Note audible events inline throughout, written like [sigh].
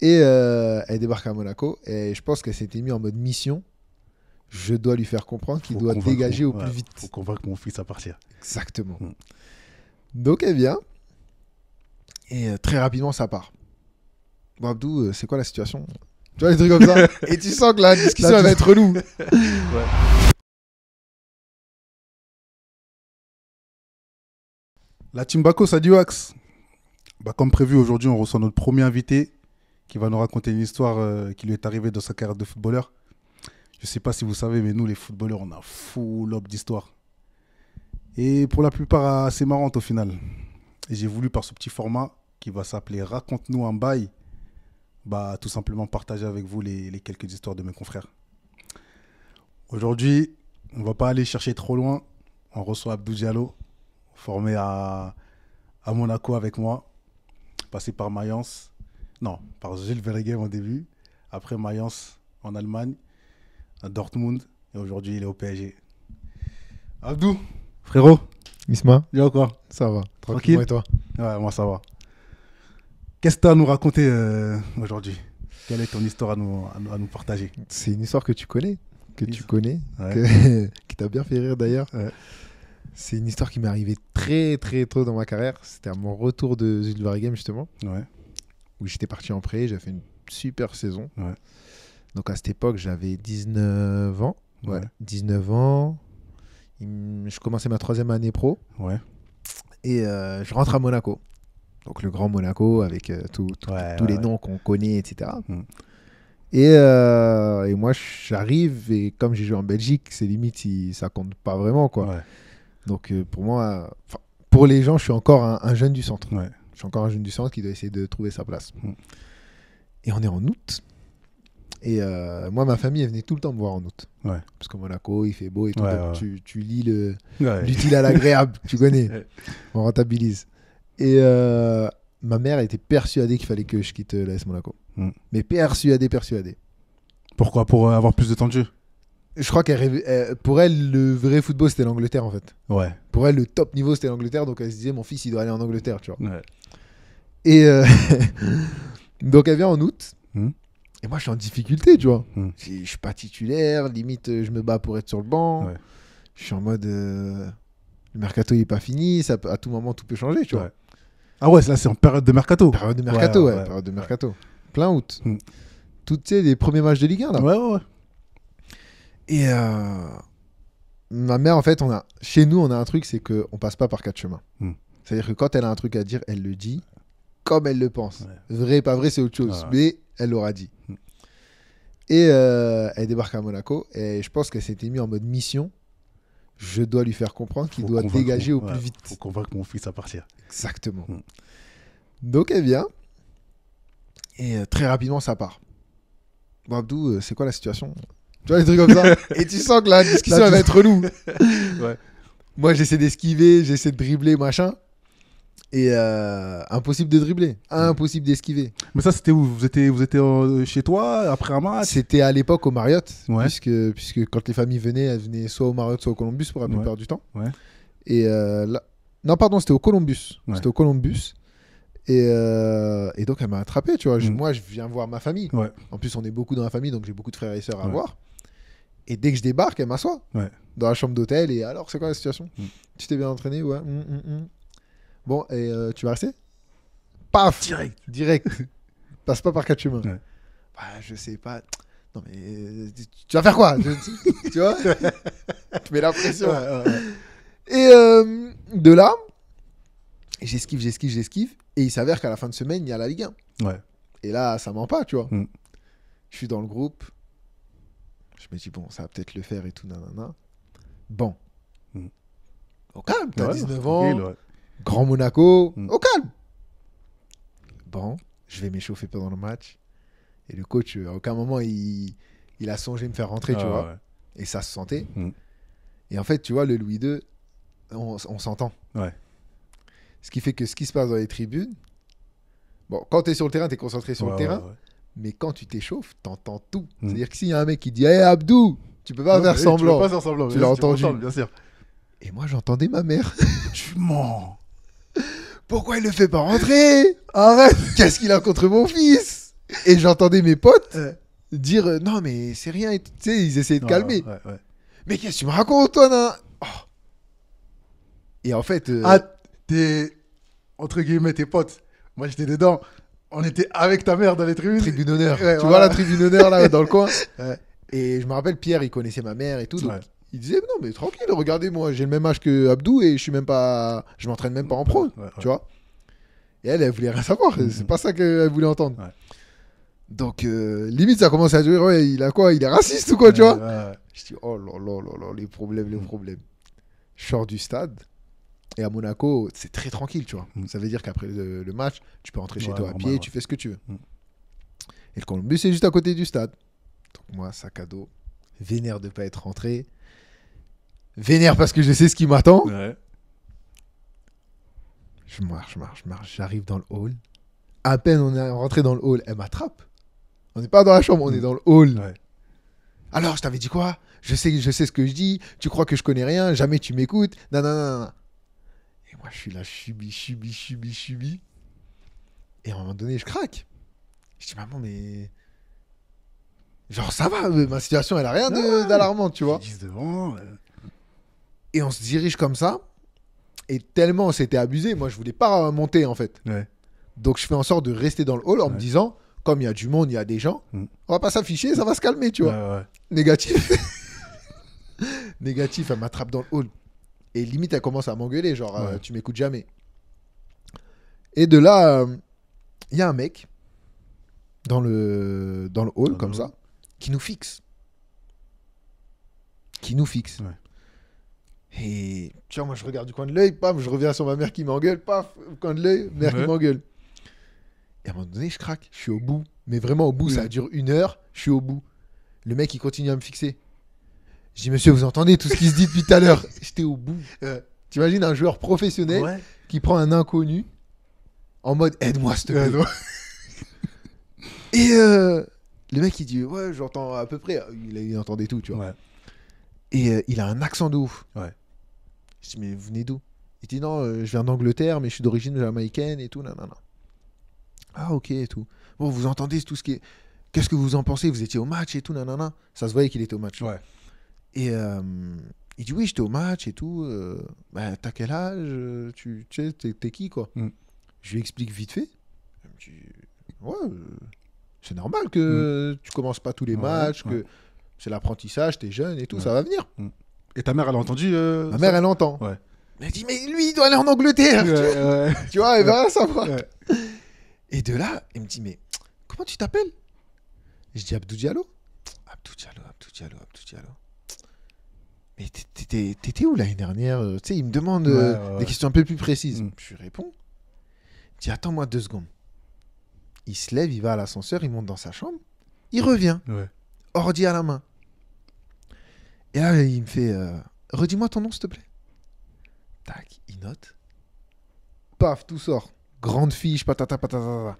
Et euh, elle débarque à Monaco. Et je pense qu'elle s'était mise en mode mission. Je dois lui faire comprendre qu'il doit dégager au plus vite. Faut convaincre mon fils à partir. Exactement. Hmm. Donc elle vient. Et euh, très rapidement, ça part. Bon, Abdou, euh, c'est quoi la situation Tu vois, les trucs comme ça. [laughs] et tu sens que la discussion va être relou. [laughs] La team Baco, ça dit Wax. Bah, comme prévu, aujourd'hui, on reçoit notre premier invité, qui va nous raconter une histoire euh, qui lui est arrivée dans sa carrière de footballeur. Je ne sais pas si vous savez, mais nous, les footballeurs, on a full lobe d'histoires. Et pour la plupart, euh, assez marrante au final. Et j'ai voulu, par ce petit format qui va s'appeler Raconte-nous un bail, bah, tout simplement partager avec vous les, quelques histoires de mes confrères. Aujourd'hui, on ne va pas aller chercher trop loin. On reçoit Abdou formé à, à Monaco avec moi, passé par Mayence, non, par Gilles au début. Après Mayence en Allemagne, à Dortmund. Et aujourd'hui, il est au PSG. Abdou, frérot. Isma. Yo quoi Ça va. Tranquille. Et toi Ouais, moi ça va. Qu'est-ce que tu as à nous raconter euh, aujourd'hui Quelle est ton histoire à nous, à nous, partager C'est une histoire que tu connais. Que tu connais. [laughs] qui t'a bien fait rire d'ailleurs. C'est une histoire qui m'est arrivée très très tôt dans ma carrière. C'était à mon retour de Jules justement. Ouais où j'étais parti en pré, j'avais fait une super saison. Donc à cette époque, j'avais 19 ans. 19 ans. Je commençais ma troisième année pro. Ouais. Et euh, je rentre à Monaco. Donc le grand Monaco avec euh, tous les noms qu'on connaît, etc. Mm. Euh, et, moi, j'arrive et comme j'ai joué en Belgique, c'est limite, ça compte pas vraiment. quoi. Donc pour moi, pour les gens, je suis encore un, un jeune du centre je suis encore un jeune du centre qui doit essayer de trouver sa place. Mm. Et on est en août. Et euh, moi, ma famille, elle venait tout le temps me voir en août. Parce que Monaco, il fait beau et tout. Tu, lis l'utile à l'agréable, tu connais. [laughs] On rentabilise. Et euh, ma mère était persuadée qu'il fallait que je quitte euh, l'AS Monaco. Mm. Mais persuadée, persuadée. Pourquoi Pour avoir plus de temps de jeu je crois qu'elle pour elle, le vrai football, c'était l'Angleterre, en fait. Ouais. Pour elle, le top niveau, c'était l'Angleterre. Donc elle se disait, mon fils, il doit aller en Angleterre, tu vois. Ouais. Et euh, [laughs] donc elle vient en août. Hmm. Et moi, je suis en difficulté, tu vois. Hmm. Je suis pas titulaire, limite, je me bats pour être sur le banc. Ouais. Je suis en mode, euh, le mercato, il est pas fini. Ça, à tout moment, tout peut changer, tu vois. Ah ouais, là, c'est en période de mercato. Période de mercato, ouais. période de mercato. Plein août. Hmm. Toutes, tu sais, les premiers matchs de Ligue 1, là. Ouais, ouais, ouais. Et euh, ma mère, en fait, on a, chez nous, on a un truc, c'est qu'on passe pas par quatre chemins. Hmm. C'est-à-dire que quand elle a un truc à dire, elle le dit comme elle le pense. Vrai Vrai, pas vrai, c'est autre chose, ah mais elle l'aura dit. Hmm. Et euh, elle débarque à Monaco et je pense qu'elle s'était mise en mode mission. Je dois lui faire comprendre qu'il doit dégager au plus vite. Pour convaincre mon fils à partir. Exactement. Hmm. Donc elle vient et euh, très rapidement ça part. Bon, Abdou, c'est quoi la situation tu vois, des trucs comme ça. [laughs] Et tu sens que la discussion, va être relou [laughs] Moi, j'essaie d'esquiver, j'essaie de dribbler, machin. Et euh, impossible de dribbler, impossible d'esquiver. Mais ça, c'était où Vous étiez, vous étiez euh, chez toi après un match C'était à l'époque au Marriott, puisque, quand les familles venaient, elles venaient soit au Marriott, soit au Columbus pour la plupart du temps. Et euh, Non, pardon, c'était au Columbus. C'était au Columbus. Et, donc, elle m'a attrapé, tu vois. Mm. Moi, je viens voir ma famille. En plus, on est beaucoup dans la famille, donc j'ai beaucoup de frères et sœurs à voir. Et dès que je débarque, elle m'assoit dans la chambre d'hôtel. Et alors, c'est quoi la situation mm. Tu t'es bien entraîné Ouais. Mm, mm, bon, et euh, tu vas rester Paf Direct. Direct. [laughs] Passe pas par quatre chemins. Bah, je sais pas. Non, mais euh, tu vas faire quoi [laughs] Tu vois Tu mets la pression. et euh, de là, j'esquive, j'esquive, j'esquive. Et il s'avère qu'à la fin de semaine, il y a la Ligue 1. Et là, ça ment pas, tu vois. Je suis dans le groupe je me dis, bon, ça va peut-être le faire et tout, nanana. Bon. Hmm. Au calme, t'as 19 ans. Grand Monaco, hmm. au calme. Bon, je vais m'échauffer pendant le match. Et le coach, euh, à aucun moment, il, a songé me faire rentrer, tu ah, vois. Et ça se sentait. Hmm. Et en fait, tu vois, le Louis II, on, s'entend. Ouais. Ce qui fait que ce qui se passe dans les tribunes, bon, quand t'es sur le terrain, t'es concentré sur le terrain. Mais quand tu t'échauffes, t'entends tout. Mm. C'est-à-dire que s'il y a un mec qui dit hey, Abdou, tu peux pas, faire, semblant. Tu l'as entendu. bien sûr. Et moi, j'entendais ma mère. [laughs] tu mens. Pourquoi il le fait pas rentrer Arrête Qu'est-ce qu'il a contre mon fils Et j'entendais mes potes dire euh, Non, mais c'est rien. Tu sais, ils essayaient de calmer. Mais qu'est-ce que tu me racontes, toi, oh. Et en fait. Euh, ah, t'es. Entre guillemets, tes potes. Moi, j'étais dedans on était avec ta mère dans les tribunes. Tribune honneur. tu vois la tribune d'honneur là dans le coin. [laughs] Et je me rappelle, Pierre, il connaissait ma mère et tout. Donc Il disait non mais tranquille, regardez moi, j'ai le même âge que Abdou et je suis même pas, je m'entraîne même pas en pro, tu vois. Et elle, elle voulait rien savoir. Ce mhm. C'est pas ça qu'elle voulait entendre. Donc euh, limite ça commence à dire ouais il a quoi, il est raciste ou quoi, tu vois. Je dis oh là là là les problèmes les problèmes. Je sors du stade et à Monaco, c'est très tranquille, tu vois. Mm. Ça veut dire qu'après le, match, tu peux rentrer chez toi à pied, tu fais ce que tu veux. Mm. Et le Columbus, c'est juste à côté du stade. Donc moi, sac à dos, vénère de pas être rentré, vénère parce que je sais ce qui m'attend. Je marche, je marche, je marche, j'arrive dans le hall. À peine on est rentré dans le hall, elle m'attrape. On n'est pas dans la chambre, on est mm. dans le hall. Alors, je t'avais dit quoi je sais, je sais ce que je dis, tu crois que je connais rien, jamais tu m'écoutes. Non, non, non, non moi, je suis là, je subis, subis, subis, subis. Et à un moment donné, je craque. Je dis, maman, mais. Genre, ça va, ma situation, elle a rien d'alarmant, tu vois. Devant, Et on se dirige comme ça. Et tellement s'était abusé, moi, je voulais pas monter, en fait. Donc, je fais en sorte de rester dans le hall en me disant, comme il y a du monde, il y a des gens, mm. on va pas s'afficher, ça va se calmer, tu vois. Négatif. [laughs] Négatif, elle m'attrape dans le hall. Et limite, elle commence à m'engueuler, genre, euh, tu m'écoutes jamais. Et de là, euh, il y a un mec dans le, dans le hall, comme ça, qui nous fixe. Qui nous fixe. Et tu vois, moi, je regarde du coin de l'œil, paf, je reviens sur ma mère qui m'engueule, paf, coin de l'œil, mère qui m'engueule. Et à un moment donné, je craque, je suis au bout. Mais vraiment au bout, ça dure une heure, je suis au bout. Le mec, il continue à me fixer. J'ai dit, monsieur, vous entendez tout ce qui se dit depuis tout à l'heure [laughs] J'étais au bout. Tu euh, T'imagines un joueur professionnel qui prend un inconnu en mode aide-moi, s'il te [laughs] Et euh, le mec, il dit, ouais, j'entends à peu près. Il, entendait tout, tu vois. Et euh, il a un accent de ouf. Ouais. Je dis, mais vous venez d'où Il dit, non, je viens d'Angleterre, mais je suis d'origine jamaïcaine et tout. Non, Ah, ok, et tout. Bon, vous entendez tout ce qui est. Qu'est-ce que vous en pensez Vous étiez au match et tout, nanana. Ça se voyait qu'il était au match. Ouais. Et euh, il dit oui, j'étais au match et tout. Euh, bah, t'as quel âge euh, Tu sais, t'es qui quoi mm. Je lui explique vite fait. me dit ouais, c'est normal que tu mm. tu commences pas tous les matchs, que c'est l'apprentissage, t'es jeune et tout, ça va venir. Mm. Et ta mère, elle a entendu Ma mère, elle entend. Elle dit mais lui, il doit aller en Angleterre. tu vois, elle va ça savoir. Et de là, il me dit mais comment tu t'appelles Je dis Abdou Diallo. Abdou Diallo, Abdou Diallo, Abdou Diallo mais t'étais où l'année dernière euh, Tu sais, il me demande euh, des questions un peu plus précises. Mm. Je lui réponds. Il attends-moi deux secondes. Il se lève, il va à l'ascenseur, il monte dans sa chambre, il revient. Ordi à la main. Et là, il me fait, euh, redis-moi ton nom, s'il te plaît. Tac, il note. Paf, tout sort. Grande fiche, patata, patata.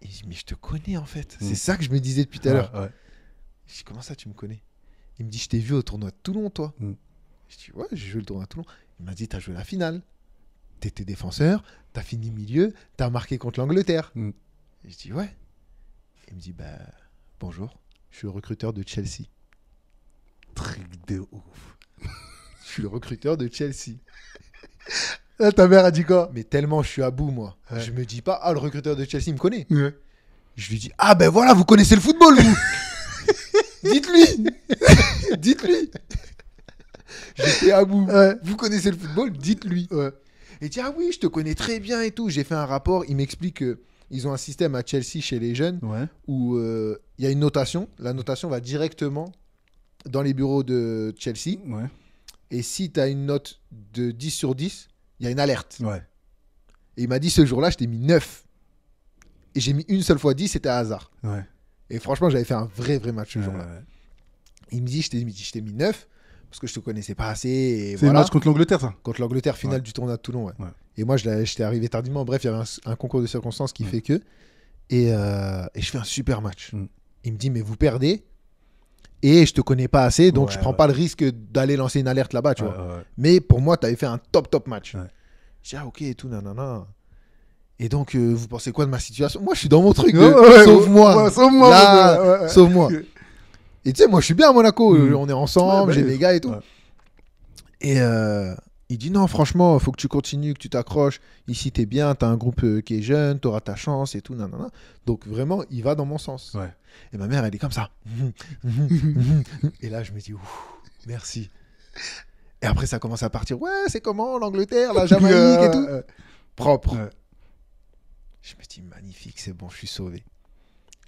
Et me dit, mais je te connais en fait. Mm. C'est ça que je me disais depuis tout à l'heure. Je dis, comment ça, tu me connais il me dit, je t'ai vu au tournoi de Toulon, toi. Mm. Je dis, ouais, j'ai joué le tournoi de Toulon. Il m'a dit, t'as joué la finale. T'étais défenseur, t'as fini milieu, t'as marqué contre l'Angleterre. Mm. Je dis, ouais. Il me dit, bah, bonjour, je suis le recruteur de Chelsea. Truc de ouf. je suis le recruteur de Chelsea. [laughs] Ah, ta mère a dit quoi Mais tellement je suis à bout, moi. Je me dis pas, ah, le recruteur de Chelsea me connaît. Je lui dis, ah ben voilà, vous connaissez le football, vous Dites-lui [laughs] Dites-lui J'étais à bout. Vous connaissez le football Dites-lui. Ouais. Et dit Ah oui, je te connais très bien et tout. J'ai fait un rapport. Il m'explique qu'ils ont un système à Chelsea chez les jeunes où euh, il y a une notation. La notation va directement dans les bureaux de Chelsea. Et si tu as une note de 10 sur 10, il y a une alerte. Et il m'a dit Ce jour-là, je t'ai mis 9. Et j'ai mis une seule fois 10, c'était à hasard. Et franchement, j'avais fait un vrai, vrai match ce jour-là. Il me dit, je t'ai mis, 9 parce que je te connaissais pas assez. C'est voilà. match contre l'Angleterre, ça Contre l'Angleterre, finale du tournoi de Toulon, ouais. Et moi, j'étais arrivé tardivement. Bref, il y avait un, concours de circonstances qui fait que. Euh, et, je fais un super match. Mm. Il me dit, mais vous perdez. Et je te connais pas assez, donc je prends pas le risque d'aller lancer une alerte là-bas, tu vois. Mais pour moi, tu avais fait un top, top match. J'ai ah, ok, et tout, nanana. Et donc, euh, vous pensez quoi de ma situation Moi, je suis dans mon truc. sauve-moi. sauve-moi. sauve-moi. [laughs] Et tu sais, moi, je suis bien à Monaco. Mm. Euh, on est ensemble, bah, j'ai des gars et tout. Et euh, il dit non, franchement, faut que tu continues, que tu t'accroches. Ici, t'es bien, t'as un groupe qui est jeune, tu auras ta chance et tout. Donc, vraiment, il va dans mon sens. Et ma mère, elle est comme ça. [laughs] et là, je me dis, merci. Et après, ça commence à partir. Ouais, c'est comment l'Angleterre, la [laughs] Jamaïque et tout Propre. Je me dis, magnifique, c'est bon, je suis sauvé.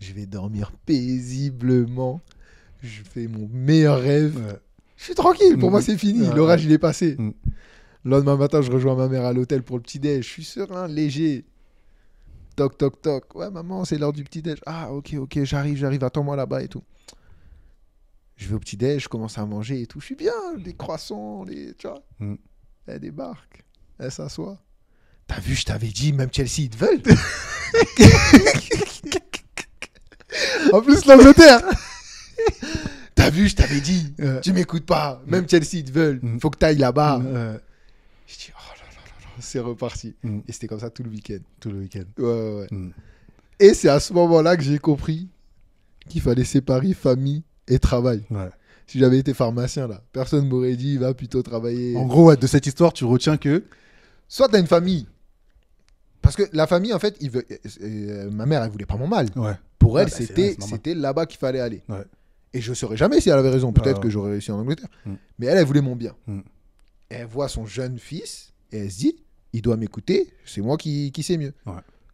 Je vais dormir paisiblement. Je fais mon meilleur rêve. Je suis tranquille, pour moi mm. c'est fini, l'orage il est passé. Mm. Le lendemain matin, je rejoins ma mère à l'hôtel pour le petit-déj. Je suis serein, léger. Toc, toc, toc. Ouais, maman, c'est l'heure du petit-déj. Ah, ok, ok, j'arrive, j'arrive, attends-moi là-bas et tout. Je vais au petit-déj, je commence à manger et tout. Je suis bien, les croissants, les. Tu vois. Mm. Elle débarque, elle s'assoit. T'as vu, je t'avais dit, même Chelsea, ils te veulent. en plus, l'Angleterre. T'as vu, je t'avais dit, tu m'écoutes pas. Même Chelsea, ils te veulent. Mm. Faut que t'ailles là-bas. Mm. je dis, oh là là là, là c'est reparti. Mm. Et c'était comme ça tout le week-end. Tout le week-end. Ouais, ouais, ouais. Et c'est à ce moment-là que j'ai compris qu'il fallait séparer famille et travail. Si j'avais été pharmacien, là, personne m'aurait dit, va plutôt travailler. En gros, de cette histoire, tu retiens que. Soit t'as une famille parce que la famille, en fait, il veut... Euh, ma mère, elle voulait pas mon mal. Pour elle, ah bah, c'était, là-bas qu'il fallait aller. Et je ne saurais jamais si elle avait raison. Peut-être que j'aurais réussi en Angleterre. Mm. Mais elle, elle voulait mon bien. Mm. Elle voit son jeune fils et elle se dit il doit m'écouter, c'est moi qui, sais mieux.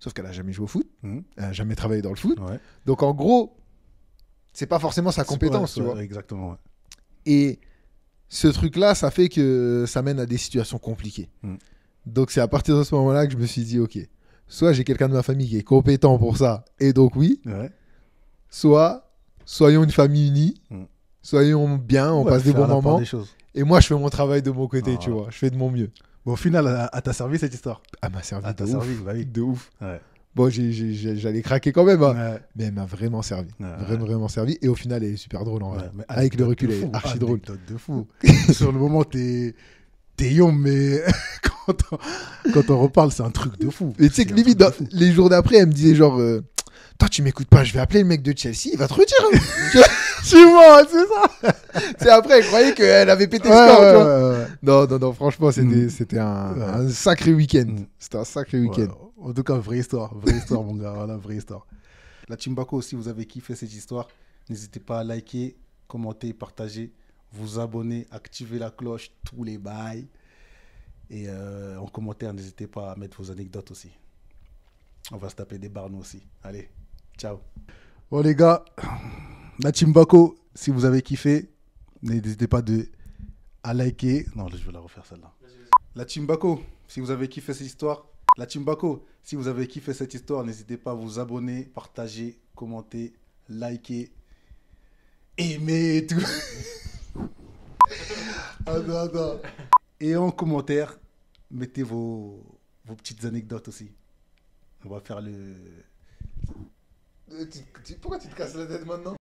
Sauf qu'elle a jamais joué au foot, mm. elle n'a jamais travaillé dans le foot. Donc en gros, c'est pas forcément sa compétence. Exactement. Et ce truc-là, ça fait que ça mène à des situations compliquées. Donc c'est à partir de ce moment-là que je me suis dit, ok, soit j'ai quelqu'un de ma famille qui est compétent pour ça, et donc oui, soit soyons une famille unie, mm. soyons bien, on passe des bons moments. et moi, je fais mon travail de mon côté, ah. tu vois, je fais de mon mieux. au final, à t'a servi cette histoire À m'a servi, bah de, ouf, Bon, j'allais craquer quand même, hein. mais elle m'a vraiment servi. vraiment, vraiment servi. Et au final, elle est super drôle en vrai. Avec le recul, elle est archi drôle. de fou. [laughs] Sur le moment, t'es Théon, mais [laughs] quand, on, reparle, c'est un truc de fou. Et tu sais que les jours d'après, elle me disait genre. Euh, toi, tu m'écoutes pas, je vais appeler le mec de Chelsea, il va te retirer. Hein. [laughs] tu vois, c'est ça. C'est après, elle croyait qu'elle avait pété le non, non, non, franchement, c'était mm. un, sacré week-end. Mm. C'était un sacré week-end. en tout cas, vraie histoire, vraie histoire, mon gars, voilà, vraie histoire. La Timbako aussi, vous avez kiffé cette histoire. N'hésitez pas à liker, commenter, partager vous abonner, activer la cloche, tous les bails. Et euh, en commentaire, n'hésitez pas à mettre vos anecdotes aussi. On va se taper des barres aussi. Allez, ciao. Bon les gars, la Chimbako, si vous avez kiffé, n'hésitez pas de, à liker. Non, je vais la refaire celle-là. La Chimbako, si vous avez kiffé cette histoire, la si vous avez kiffé cette histoire, n'hésitez pas à vous abonner, partager, commenter, liker, aimer et tout. [laughs] Et en commentaire, mettez vos, vos petites anecdotes aussi. On va faire le. pourquoi tu te casses la tête maintenant